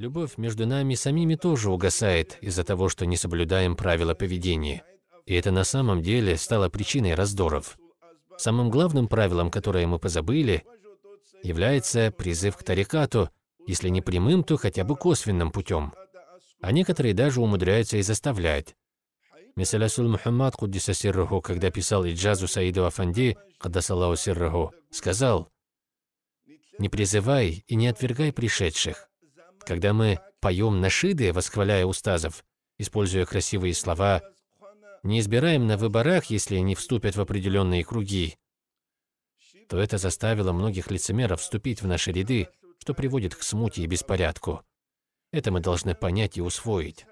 Любовь между нами самими тоже угасает из-за того, что не соблюдаем правила поведения. И это на самом деле стало причиной раздоров. Самым главным правилом, которое мы позабыли, является призыв к тарикату, если не прямым, то хотя бы косвенным путем. А некоторые даже умудряются и заставлять. Мисалясуль Мухаммад, кудиса сирраху, когда писал Иджазу Саиду Афанди, кадасалау сирраху, сказал, «Не призывай и не отвергай пришедших, когда мы поем нашиды, восхваляя устазов, используя красивые слова, не избираем на выборах, если не вступят в определенные круги, то это заставило многих лицемеров вступить в наши ряды, что приводит к смуте и беспорядку. Это мы должны понять и усвоить.